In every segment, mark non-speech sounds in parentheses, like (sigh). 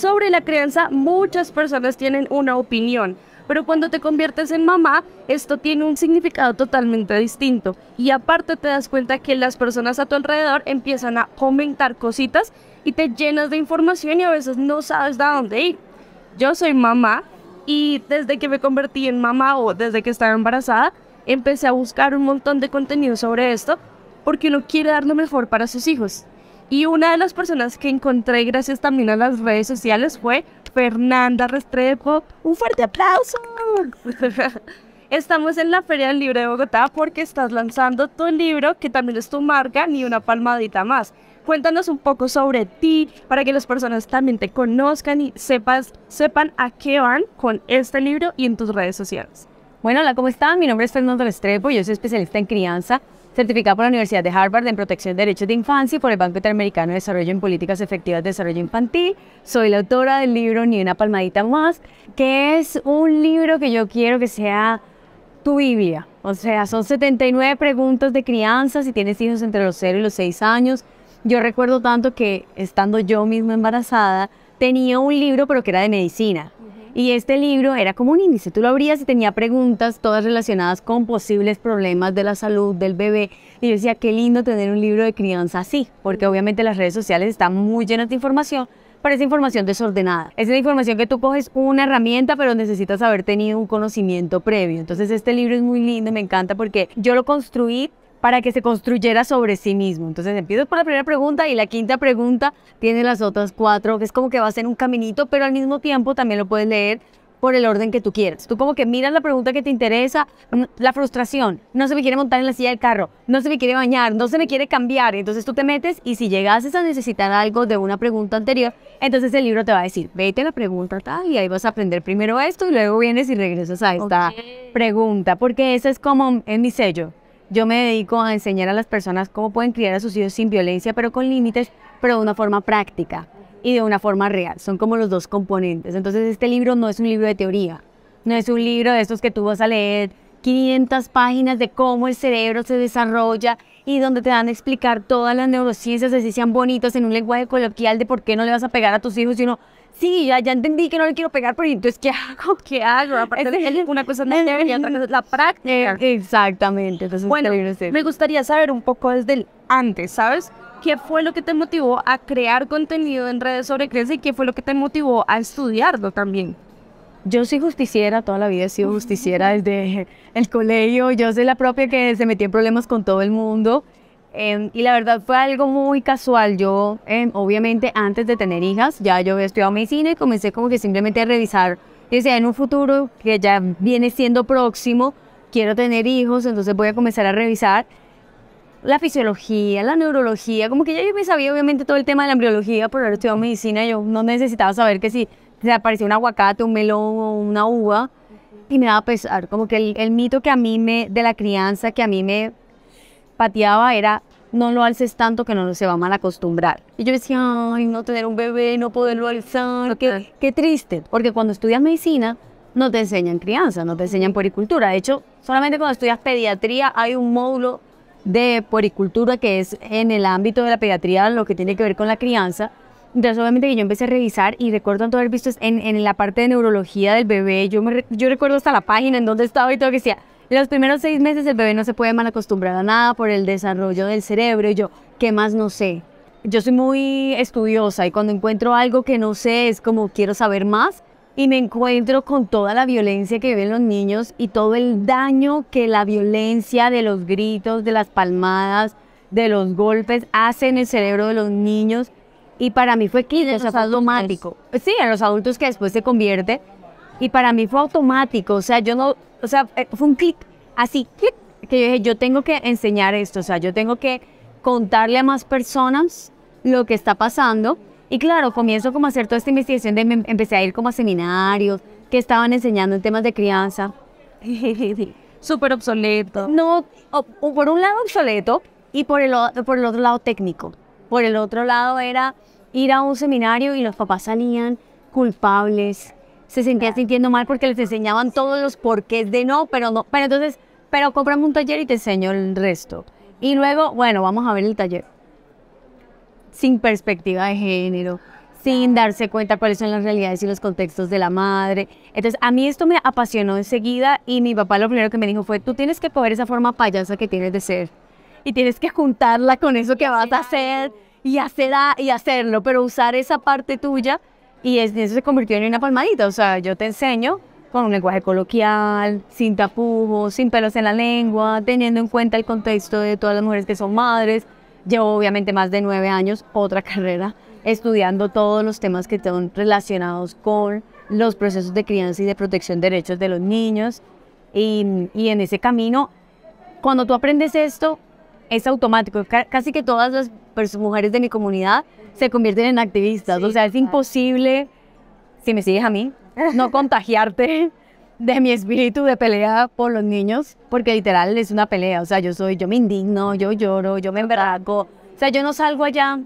sobre la crianza muchas personas tienen una opinión, pero cuando te conviertes en mamá, esto tiene un significado totalmente distinto. Y aparte te das cuenta que las personas a tu alrededor empiezan a comentar cositas y te llenas de información y a veces no sabes de dónde ir. Yo soy mamá y desde que me convertí en mamá o desde que estaba embarazada, empecé a buscar un montón de contenido sobre esto porque uno quiere dar lo mejor para sus hijos. Y una de las personas que encontré gracias también a las redes sociales fue Fernanda Restrepo. Un fuerte aplauso. (laughs) Estamos en la Feria del Libro de Bogotá porque estás lanzando tu libro que también es tu marca, ni una palmadita más. Cuéntanos un poco sobre ti para que las personas también te conozcan y sepan a qué van con este libro y en tus redes sociales. Bueno, hola, ¿cómo están? Mi nombre es Fernanda Restrepo, yo soy especialista en crianza certificada por la Universidad de Harvard en Protección de Derechos de Infancia y por el Banco Interamericano de Desarrollo en Políticas Efectivas de Desarrollo Infantil. Soy la autora del libro Ni una palmadita más, que es un libro que yo quiero que sea tu Biblia. O sea, son 79 preguntas de crianza si tienes hijos entre los 0 y los 6 años. Yo recuerdo tanto que estando yo misma embarazada, tenía un libro pero que era de medicina. Y este libro era como un índice, tú lo abrías y tenía preguntas todas relacionadas con posibles problemas de la salud del bebé. Y yo decía, qué lindo tener un libro de crianza así, porque obviamente las redes sociales están muy llenas de información, pero es información desordenada. Es la información que tú coges una herramienta, pero necesitas haber tenido un conocimiento previo. Entonces este libro es muy lindo, me encanta porque yo lo construí para que se construyera sobre sí mismo. Entonces empiezo por la primera pregunta y la quinta pregunta tiene las otras cuatro, que es como que va a ser un caminito, pero al mismo tiempo también lo puedes leer por el orden que tú quieras. Tú como que miras la pregunta que te interesa, la frustración, no se me quiere montar en la silla del carro, no se me quiere bañar, no se me quiere cambiar. Entonces tú te metes y si llegases a necesitar algo de una pregunta anterior, entonces el libro te va a decir, vete a la pregunta y ahí vas a aprender primero esto y luego vienes y regresas a esta pregunta, porque esa es como en mi sello. Yo me dedico a enseñar a las personas cómo pueden criar a sus hijos sin violencia, pero con límites, pero de una forma práctica y de una forma real. Son como los dos componentes. Entonces este libro no es un libro de teoría, no es un libro de estos que tú vas a leer 500 páginas de cómo el cerebro se desarrolla y donde te dan a explicar todas las neurociencias, así sean bonitas, en un lenguaje coloquial de por qué no le vas a pegar a tus hijos, sino sí, ya, entendí que no le quiero pegar, pero entonces, ¿qué hago? (laughs) ¿Qué hago? Aparte, es, una cosa es la otra cosa la práctica. Eh, exactamente. Entonces, bueno, me gustaría saber un poco desde el antes, ¿sabes? ¿Qué fue lo que te motivó a crear contenido en redes sobre crece y qué fue lo que te motivó a estudiarlo también? Yo soy justiciera, toda la vida he sido (laughs) justiciera desde el colegio. Yo soy la propia que se metía en problemas con todo el mundo. Em, y la verdad fue algo muy casual. Yo, em, obviamente, antes de tener hijas, ya yo había estudiado medicina y comencé como que simplemente a revisar. Y decía, en un futuro que ya viene siendo próximo, quiero tener hijos, entonces voy a comenzar a revisar la fisiología, la neurología. Como que ya yo me sabía, obviamente, todo el tema de la embriología, por haber estudiado medicina yo no necesitaba saber que si se aparecía un aguacate, un melón o una uva. Y me daba pesar, como que el, el mito que a mí me, de la crianza, que a mí me pateaba era no lo alces tanto que no se va a mal acostumbrar. Y yo decía, ay, no tener un bebé, no poderlo alzar, qué, qué triste. Porque cuando estudias medicina, no te enseñan crianza, no te enseñan poricultura De hecho, solamente cuando estudias pediatría hay un módulo de poricultura que es en el ámbito de la pediatría lo que tiene que ver con la crianza. Entonces, obviamente que yo empecé a revisar y recuerdo tanto haber visto en, en la parte de neurología del bebé, yo, yo recuerdo hasta la página en donde estaba y todo que decía, los primeros seis meses el bebé no se puede mal acostumbrar a nada por el desarrollo del cerebro. Y yo, ¿qué más no sé? Yo soy muy estudiosa y cuando encuentro algo que no sé es como quiero saber más y me encuentro con toda la violencia que viven los niños y todo el daño que la violencia de los gritos, de las palmadas, de los golpes hace en el cerebro de los niños. Y para mí fue que o Sí, a los adultos que después se convierte y para mí fue automático, o sea, yo no, o sea, eh, fue un clic, así, clic, que yo dije, yo tengo que enseñar esto, o sea, yo tengo que contarle a más personas lo que está pasando. Y claro, comienzo como a hacer toda esta investigación, de, empecé a ir como a seminarios que estaban enseñando en temas de crianza. (laughs) Súper obsoleto. No, por un lado obsoleto y por el, por el otro lado técnico. Por el otro lado era ir a un seminario y los papás salían culpables, se sentía sintiendo mal porque les enseñaban todos los porqués de no, pero no. Pero entonces, pero comprame un taller y te enseño el resto. Y luego, bueno, vamos a ver el taller. Sin perspectiva de género, sin darse cuenta cuáles son las realidades y los contextos de la madre. Entonces, a mí esto me apasionó enseguida y mi papá lo primero que me dijo fue, tú tienes que coger esa forma payasa que tienes de ser y tienes que juntarla con eso que vas a hacer y, hacer y hacerlo, pero usar esa parte tuya y eso se convirtió en una palmadita. O sea, yo te enseño con un lenguaje coloquial, sin tapujos, sin pelos en la lengua, teniendo en cuenta el contexto de todas las mujeres que son madres. Llevo obviamente más de nueve años, otra (laughs) carrera, estudiando todos los temas que están relacionados con los procesos de crianza y de protección de derechos de los niños. Y, y en ese camino, cuando tú aprendes esto, es automático. casi que todas las mujeres de mi comunidad se convierten en activistas. o sea, es imposible, si me sigues a mí, no (laughs) contagiarte de mi espíritu de pelea por los niños, porque literal es una pelea. O sea, yo soy, yo me indigno, yo lloro, yo me embarazo. O sea, yo no salgo allá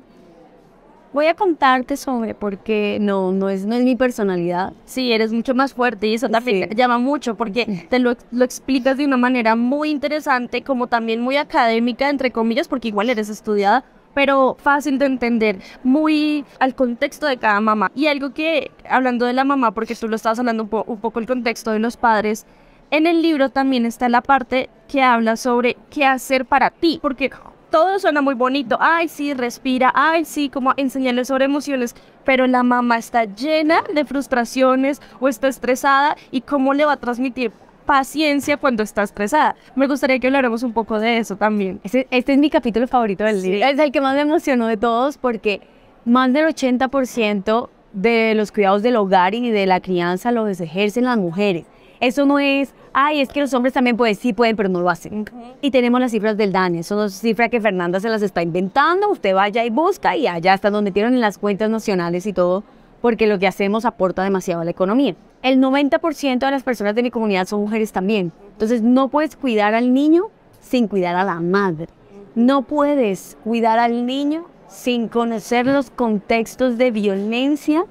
Voy a contarte sobre porque no, no es, no es mi personalidad. Sí, eres mucho más fuerte y eso también llama mucho porque te lo, lo, explicas de una manera muy interesante, como también muy académica, entre comillas, porque igual eres estudiada, pero fácil de entender, muy al contexto de cada mamá. Y algo que, hablando de la mamá, porque tú lo estabas hablando un, un poco el contexto de los padres, en el libro también está la parte que habla sobre qué hacer para ti, porque todo suena muy bonito. Ay, sí, respira. Ay, sí, como enseñarle sobre emociones. Pero la mamá está llena de frustraciones o está estresada y cómo le va a transmitir paciencia cuando está estresada. Me gustaría que habláramos un poco de eso también. Este, es mi capítulo favorito del libro. Es el que más me emocionó de todos porque más del 80% de los cuidados del hogar y de la crianza los ejercen las mujeres. Eso no es, ay, es que los hombres también pueden, sí pueden, pero no lo hacen. Y tenemos las cifras del DANE, son las cifras que Fernanda se las está inventando, usted vaya y busca y allá hasta donde tienen las cuentas nacionales y todo, porque lo que hacemos aporta demasiado a la economía. El 90% de las personas de mi comunidad son mujeres también. Entonces no puedes cuidar al niño sin cuidar a la madre. No puedes cuidar al niño sin conocer los contextos de violencia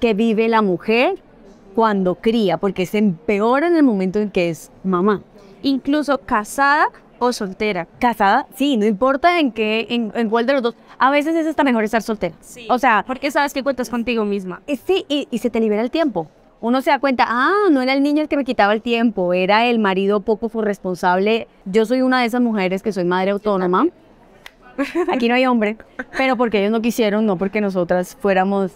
que vive la mujer, cuando cría, porque se empeora en el momento en que es mamá. Incluso casada o soltera. Casada, sí, no importa en qué, en, cuál de los dos. A veces es hasta mejor estar soltera. Sí. O sea, porque sabes que cuentas contigo misma. Eh, sí, y, y se te libera el tiempo uno se da cuenta, ah, no era el niño el que me quitaba el tiempo, era el marido poco responsable. Yo soy una de esas mujeres que soy madre autónoma. Aquí no hay hombre, pero porque ellos no quisieron, no porque nosotras fuéramos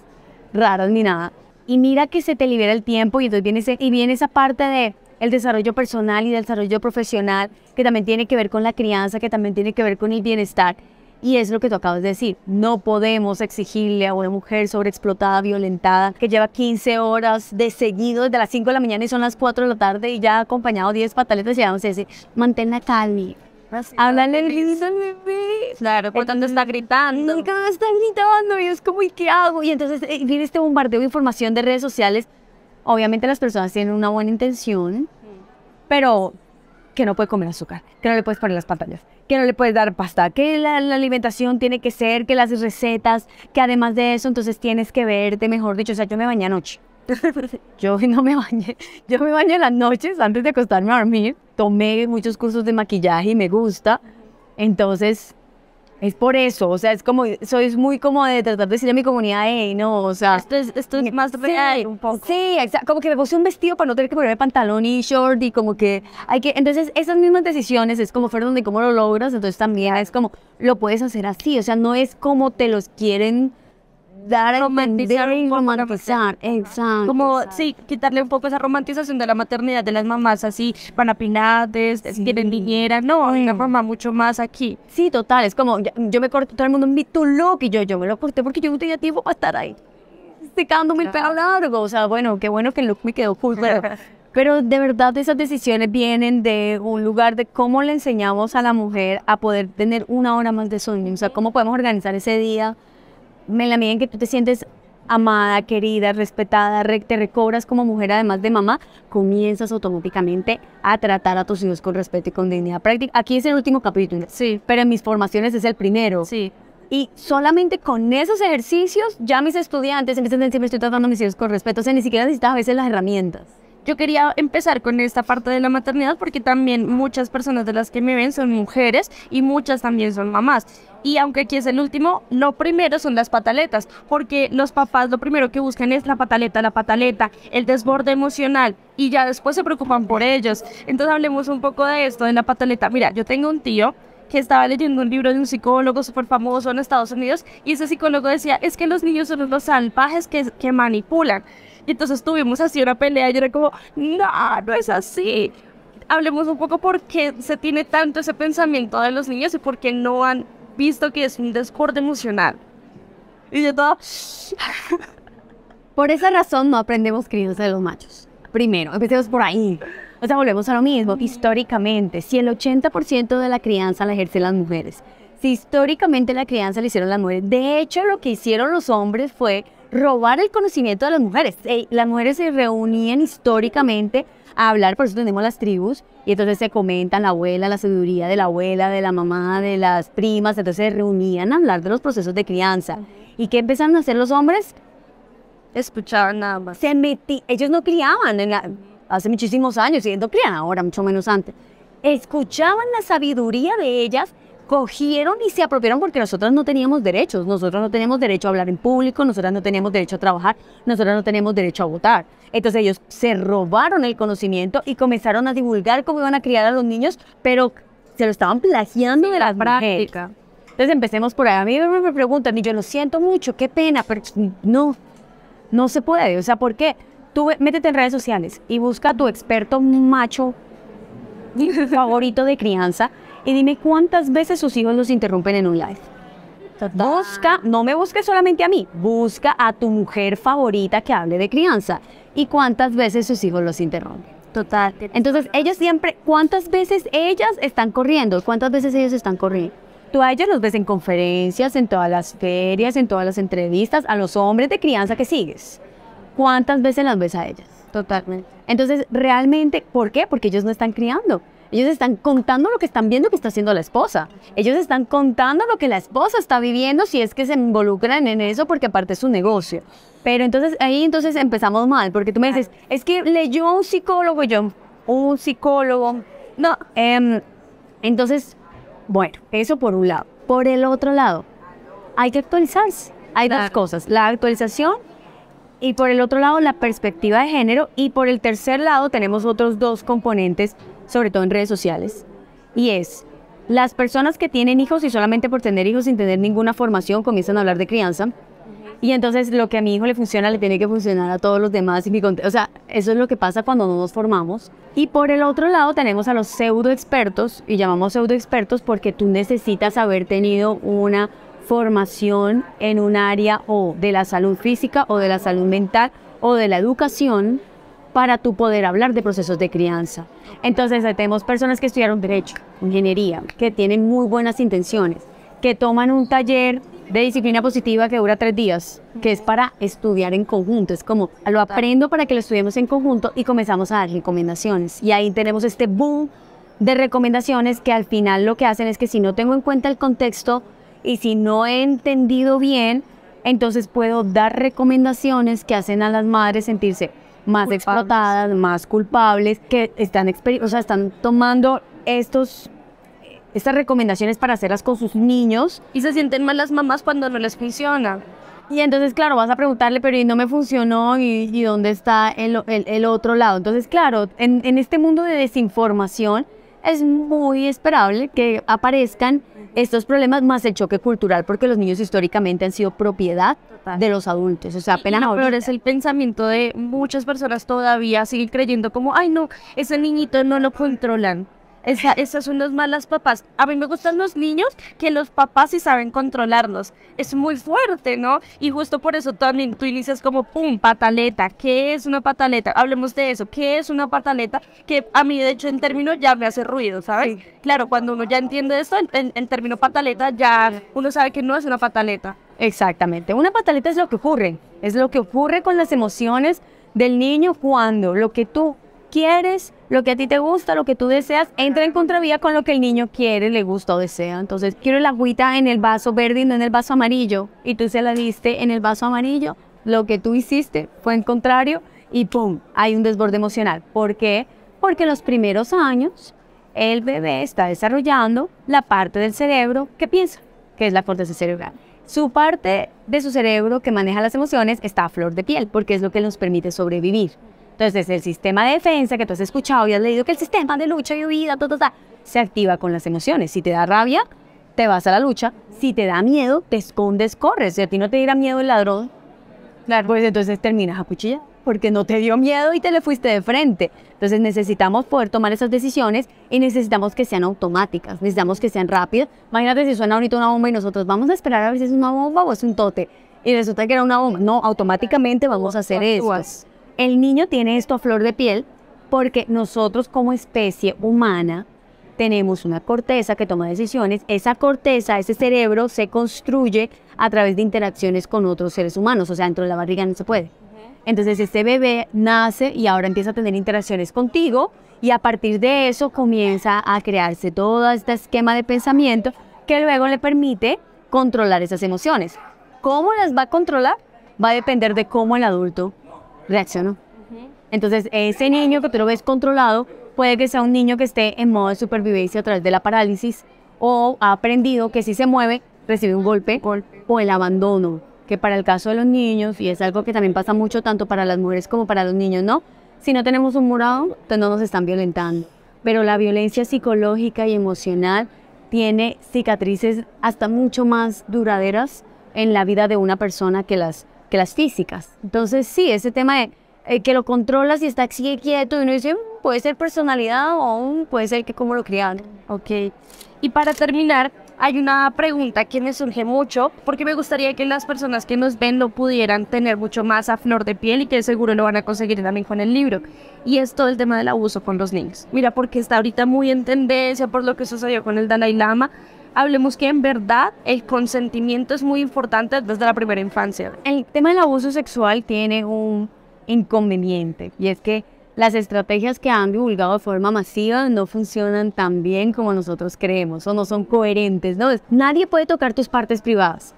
raras ni nada. Y mira que se te libera el tiempo y entonces viene, y viene esa parte de el desarrollo personal y del desarrollo profesional, que también tiene que ver con la crianza, que también tiene que ver con el bienestar. Y es lo que tú acabas de decir, no podemos exigirle a una mujer sobreexplotada, violentada, que lleva 15 horas de seguido desde las 5 de la mañana y son las 4 de la tarde y ya ha acompañado 10 pataletas y ya a decir, mantén la calma, háblale lindo bebé. Claro, por tanto está gritando. nunca está gritando y es como, ¿y qué hago? Y entonces eh, viene este bombardeo de información de redes sociales. Obviamente las personas tienen una buena intención, pero que no puede comer azúcar, que no le puedes poner las pantallas, que no le puedes dar pasta, que la, la, alimentación tiene que ser, que las recetas, que además de eso, entonces tienes que verte, mejor dicho, o sea, yo me bañé anoche. (laughs) yo no me bañé, yo me baño en las noches antes de acostarme a dormir, tomé muchos cursos de maquillaje y me gusta, entonces es por eso, o sea, es como, soy muy como de tratar de decirle a mi comunidad, hey, no, o sea. Esto es, más sí, un poco. Sí, como que me puse un vestido para no tener que ponerme pantalón y short y como que hay que, entonces esas mismas decisiones es como Fernando, y cómo lo logras, entonces también es como, lo puedes hacer así, o sea, no es como te los quieren dar a romantizar romantizar. Exacto. Como, sí, quitarle un poco esa romantización de la maternidad de las mamás así, van a tienen niñera. No, una mamá mucho más aquí. Sí, total. Es como, yo, me corté todo el mundo mi tu look y yo, yo me lo corté porque yo no tenía tiempo para estar ahí secando mil pelo largo. O sea, bueno, qué bueno que el look me quedó cool, pero, (laughs) pero, de verdad esas decisiones vienen de un lugar de cómo le enseñamos a la mujer a poder tener una hora más de sueño. O sea, cómo podemos organizar ese día en la medida en que tú te sientes amada, querida, respetada, te recobras como mujer además de mamá, comienzas automáticamente a tratar a tus hijos con respeto y con dignidad práctica. Aquí es el último capítulo, sí. pero en mis formaciones es el primero. Sí. Y solamente con esos ejercicios ya mis estudiantes empiezan a decir, estoy tratando a mis hijos con respeto, o sea, ni siquiera necesitas a veces las herramientas yo quería empezar con esta parte de la maternidad porque también muchas personas de las que me ven son mujeres y muchas también son mamás. Y aunque aquí es el último, lo primero son las pataletas, porque los papás lo primero que buscan es la pataleta, la pataleta, el desborde emocional y ya después se preocupan por ellos. Entonces hablemos un poco de esto, de la pataleta. Mira, yo tengo un tío que estaba leyendo un libro de un psicólogo súper famoso en Estados Unidos y ese psicólogo decía, es que los niños son los salvajes que, que manipulan. Y entonces tuvimos así una pelea y era como, no, no es así. Hablemos un poco por qué se tiene tanto ese pensamiento de los niños y por qué no han visto que es un desorden emocional. Y yo todo... por esa razón no aprendemos crianza de los machos. Primero, empecemos por ahí. O sea, volvemos a lo mismo. Históricamente, si el 80% de la crianza la ejercen las mujeres, si históricamente la crianza la hicieron las mujeres, de hecho lo que hicieron los hombres fue robar el conocimiento de las mujeres. Las mujeres se reunían históricamente a hablar, por eso tenemos las tribus, y entonces se comentan la abuela, la sabiduría de la abuela, de la mamá, de las primas, entonces se reunían a hablar de los procesos de crianza. ¿Y qué empezaron a hacer los hombres? Escuchaban nada más. Se metí, ellos no criaban en hace muchísimos años, y no ahora, mucho menos antes. Escuchaban la sabiduría de ellas cogieron y se apropiaron porque nosotras no teníamos derechos, nosotros no teníamos derecho a hablar en público, nosotras no teníamos derecho a trabajar, nosotras no teníamos derecho a votar. Entonces ellos se robaron el conocimiento y comenzaron a divulgar cómo iban a criar a los niños, pero se lo estaban plagiando de las práctica Entonces empecemos por ahí. A mí me preguntan y yo lo siento mucho, qué pena, pero no, no se puede. O sea, ¿por qué? Tú métete en redes sociales y busca tu experto macho (laughs) favorito de crianza y dime cuántas veces sus hijos los interrumpen en un live. Busca, ah. no me busques solamente a mí, busca a tu mujer favorita que hable de crianza. ¿Y cuántas veces sus hijos los interrumpen? Total. Entonces, ellos siempre, ¿cuántas veces ellas están corriendo? ¿Cuántas veces ellos están corriendo? Tú a ellos los ves en conferencias, en todas las ferias, en todas las entrevistas, a los hombres de crianza que sigues. ¿Cuántas veces las ves a ellas? Totalmente. Entonces, realmente, ¿por qué? Porque ellos no están criando. Ellos están contando lo que están viendo que está haciendo la esposa. Ellos están contando lo que la esposa está viviendo si es que se involucran en eso porque aparte es su negocio. Pero entonces ahí entonces empezamos mal porque tú me dices, es que leyó un psicólogo yo, un psicólogo. No. Em, entonces, bueno, eso por un lado. Por el otro lado, hay que actualizarse. Hay dos cosas, la actualización y por el otro lado la perspectiva de género y por el tercer lado tenemos otros dos componentes sobre todo en redes sociales, y es las personas que tienen hijos y solamente por tener hijos sin tener ninguna formación comienzan a hablar de crianza. Y entonces lo que a mi hijo le funciona le tiene que funcionar a todos los demás. Y mi o sea, eso es lo que pasa cuando no nos formamos. Y por el otro lado tenemos a los pseudo expertos, y llamamos pseudo expertos porque tú necesitas haber tenido una formación en un área o de la salud física o de la salud mental o de la educación para tu poder hablar de procesos de crianza. Entonces, tenemos personas que estudiaron derecho, ingeniería, que tienen muy buenas intenciones, que toman un taller de disciplina positiva que dura tres días, que es para estudiar en conjunto. Es como, lo aprendo para que lo estudiemos en conjunto y comenzamos a dar recomendaciones. Y ahí tenemos este boom de recomendaciones que al final lo que hacen es que si no tengo en cuenta el contexto y si no he entendido bien, entonces puedo dar recomendaciones que hacen a las madres sentirse más explotadas, más culpables, que están, o sea, están tomando estos estas recomendaciones para hacerlas con sus niños. Y se sienten mal las mamás cuando no les funciona. Y entonces, claro, vas a preguntarle, pero ¿y no me funcionó? ¿Y, dónde está el, otro lado? Entonces, claro, en, en este mundo de desinformación, es muy esperable que aparezcan estos problemas más el choque cultural, porque los niños históricamente han sido propiedad de los adultos. O sea, apenas ahora. Pero es el pensamiento de muchas personas todavía siguen creyendo como, ay, no, ese niñito no lo controlan esas son los malas papás. A mí me gustan los niños que los papás sí saben controlarlos. Es muy fuerte, ¿no? Y justo por eso también tú inicias como, ¡pum! Pataleta. ¿Qué es una pataleta? Hablemos de eso. ¿Qué es una pataleta? Que a mí, de hecho, en términos ya me hace ruido, ¿sabes? Claro, cuando uno ya entiende esto, en, en términos pataleta, ya uno sabe que no es una pataleta. Exactamente. Una pataleta es lo que ocurre. Es lo que ocurre con las emociones del niño cuando lo que tú quieres lo que a ti te gusta, lo que tú deseas, entra en contravía con lo que el niño quiere, le gusta o desea. Entonces, quiero la agüita en el vaso verde y no en el vaso amarillo. Y tú se la diste en el vaso amarillo. Lo que tú hiciste fue en contrario y ¡pum! Hay un desborde emocional. ¿Por qué? Porque en los primeros años el bebé está desarrollando la parte del cerebro que piensa, que es la corteza cerebral. Su parte de su cerebro que maneja las emociones está a flor de piel, porque es lo que nos permite sobrevivir. Entonces, el sistema de defensa que tú has escuchado y has leído que el sistema de lucha y huida, todo, se activa con las emociones. Si te da rabia, te vas a la lucha. Si te da miedo, te escondes, corres. Si a ti no te diera miedo el ladrón, claro. pues entonces terminas a cuchilla porque no te dio miedo y te le fuiste de frente. Entonces necesitamos poder tomar esas decisiones y necesitamos que sean automáticas, necesitamos que sean rápidas. Imagínate si suena ahorita una bomba y nosotros vamos a esperar a ver si es una bomba o es un tote. Y resulta que era una bomba. No, automáticamente vamos a hacer eso. El niño tiene esto a flor de piel porque nosotros como especie humana tenemos una corteza que toma decisiones. Esa corteza, ese cerebro se construye a través de interacciones con otros seres humanos. O sea, dentro de la barriga no se puede. Entonces este bebé nace y ahora empieza a tener interacciones contigo y a partir de eso comienza a crearse todo este esquema de pensamiento que luego le permite controlar esas emociones. ¿Cómo las va a controlar? Va a depender de cómo el adulto reaccionó. Entonces, ese niño que tú lo ves controlado puede que sea un niño que esté en modo de supervivencia a través de la parálisis o ha aprendido que si se mueve recibe un golpe, o el abandono, que para el caso de los niños, y es algo que también pasa mucho tanto para las mujeres como para los niños, ¿no? Si no tenemos un murado, entonces no nos están violentando. Pero la violencia psicológica y emocional tiene cicatrices hasta mucho más duraderas en la vida de una persona que las que las físicas. Entonces, sí, ese tema de eh, que lo controlas y está sigue quieto y uno dice, mm, puede ser personalidad o puede ser que como lo criaron. Ok. Y para terminar, hay una pregunta que me surge mucho, porque me gustaría que las personas que nos ven lo pudieran tener mucho más a flor de piel y que seguro lo van a conseguir también con el libro. Y es todo el tema del abuso con los niños. Mira, porque está ahorita muy en tendencia por lo que sucedió con el Dalai Lama hablemos que en verdad el consentimiento es muy importante desde la primera infancia. El tema del abuso sexual tiene un inconveniente y es que las estrategias que han divulgado de forma masiva no funcionan tan bien como nosotros creemos o no son coherentes. ¿no? Nadie puede tocar tus partes privadas.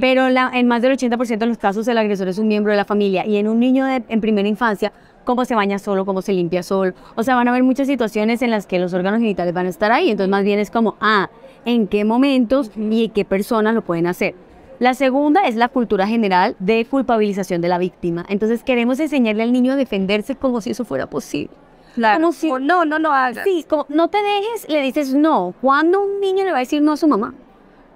Pero en más del 80% de los casos el agresor es un miembro de la familia y en un niño en primera infancia cómo se baña solo, cómo se limpia solo. O sea, van a haber muchas situaciones en las que los órganos genitales van a estar ahí. Entonces, más bien es como, ah, en qué momentos y qué personas lo pueden hacer. La segunda es la cultura general de culpabilización de la víctima. Entonces queremos enseñarle al niño a defenderse como si eso fuera posible. Claro. Como si, no, no hagas. Sí, como no te dejes, le dices no. ¿Cuándo un niño le va a decir no a su mamá?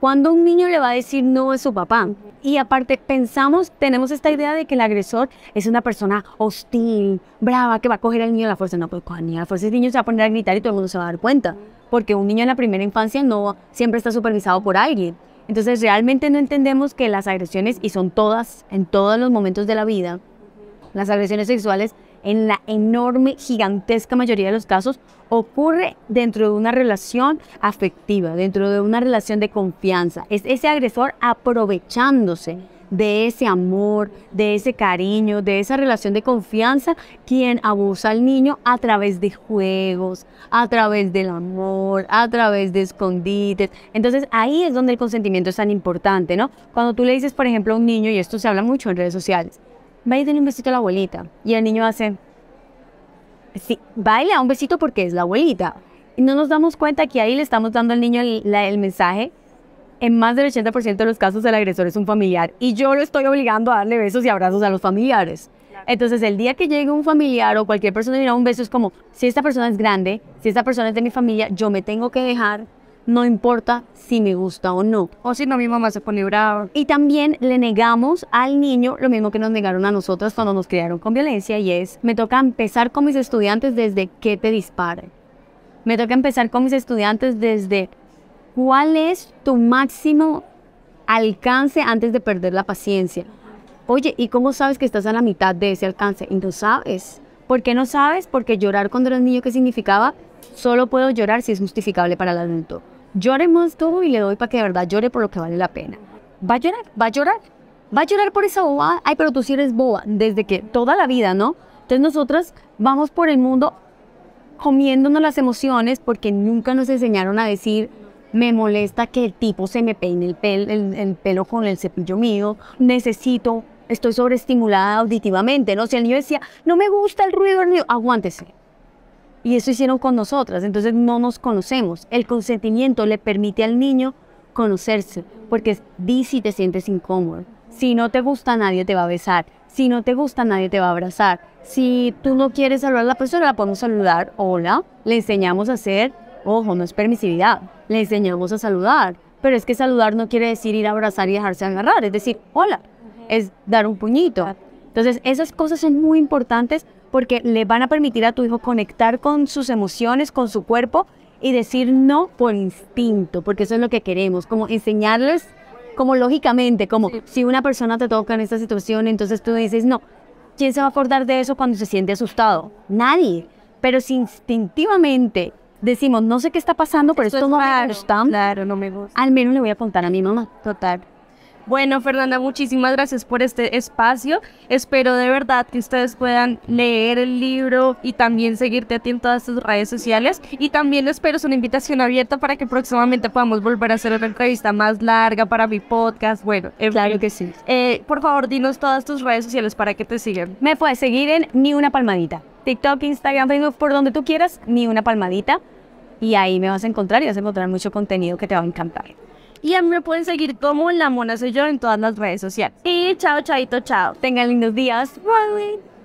Cuando un niño le va a decir no a su papá? Y aparte pensamos, tenemos esta idea de que el agresor es una persona hostil, brava, que va a coger al niño a la fuerza. No, pues coger a la fuerza, el niño se va a poner a gritar y todo el mundo se va a dar cuenta. Porque un niño en la primera infancia no siempre está supervisado por alguien. Entonces realmente no entendemos que las agresiones, y son todas, en todos los momentos de la vida, las agresiones sexuales en la enorme, gigantesca mayoría de los casos, ocurre dentro de una relación afectiva, dentro de una relación de confianza. Es ese agresor aprovechándose de ese amor, de ese cariño, de esa relación de confianza, quien abusa al niño a través de juegos, a través del amor, a través de escondites. Entonces ahí es donde el consentimiento es tan importante, ¿no? Cuando tú le dices, por ejemplo, a un niño, y esto se habla mucho en redes sociales, va y un besito a la abuelita. Y el niño hace, sí, a un besito porque es la abuelita. Y no nos damos cuenta que ahí le estamos dando al niño el, mensaje. En más del 80% de los casos el agresor es un familiar y yo lo estoy obligando a darle besos y abrazos a los familiares. Entonces, el día que llegue un familiar o cualquier persona y le da un beso, es como, si esta persona es grande, si esta persona es de mi familia, yo me tengo que dejar no importa si me gusta o no. O si no, mi mamá se pone brava. Y también le negamos al niño lo mismo que nos negaron a nosotros cuando nos criaron con violencia y es, me toca empezar con mis estudiantes desde que te dispare Me toca empezar con mis estudiantes desde cuál es tu máximo alcance antes de perder la paciencia. Oye, ¿y cómo sabes que estás a la mitad de ese alcance? Y no sabes. ¿Por qué no sabes? Porque llorar cuando el niño, ¿qué significaba? Solo puedo llorar si es justificable para el adulto haré más todo y le doy para que de verdad llore por lo que vale la pena. Va a llorar, va a llorar, va a llorar por esa boba. Ay, pero tú sí eres boba, desde que toda la vida, ¿no? Entonces nosotras vamos por el mundo comiéndonos las emociones porque nunca nos enseñaron a decir, me molesta que el tipo se me peine el, pelo con el cepillo mío, necesito, estoy sobreestimulada auditivamente, ¿no? Si el niño decía, no me gusta el ruido, del niño, aguántese, y eso hicieron con nosotras, entonces no nos conocemos. El consentimiento le permite al niño conocerse, porque di si te sientes incómodo. Si no te gusta, nadie te va a besar. Si no te gusta, nadie te va a abrazar. Si tú no quieres saludar a la persona, la podemos saludar. Hola, le enseñamos a hacer, ojo, no es permisividad, le enseñamos a saludar. Pero es que saludar no quiere decir ir a abrazar y dejarse agarrar, es decir, hola, es dar un puñito. Entonces, esas cosas son muy importantes porque le van a permitir a tu hijo conectar con sus emociones, con su cuerpo y decir no por instinto, porque eso es lo que queremos, como enseñarles como lógicamente, como si una persona te toca en esta situación, entonces tú dices, no, ¿quién se va a acordar de eso cuando se siente asustado? Nadie. Pero si instintivamente decimos, no sé qué está pasando, pero esto, no me gusta, claro, no me gusta. al menos le voy a contar a mi mamá. Total. Bueno, Fernanda, muchísimas gracias por este espacio. Espero de verdad que ustedes puedan leer el libro y también seguirte a ti en todas tus redes sociales. Y también espero es una invitación abierta para que próximamente podamos volver a hacer una entrevista más larga para mi podcast. Bueno, claro que sí. Eh, por favor, dinos todas tus redes sociales para que te sigan. Me puedes seguir en Ni Una Palmadita. TikTok, Instagram, Facebook, por donde tú quieras, Ni Una Palmadita. Y ahí me vas a encontrar y vas a encontrar mucho contenido que te va a encantar. Y a mí me pueden seguir como La Mona Soy Yo en todas las redes sociales. Y chao, chaito, chao. Tengan lindos días. Bye.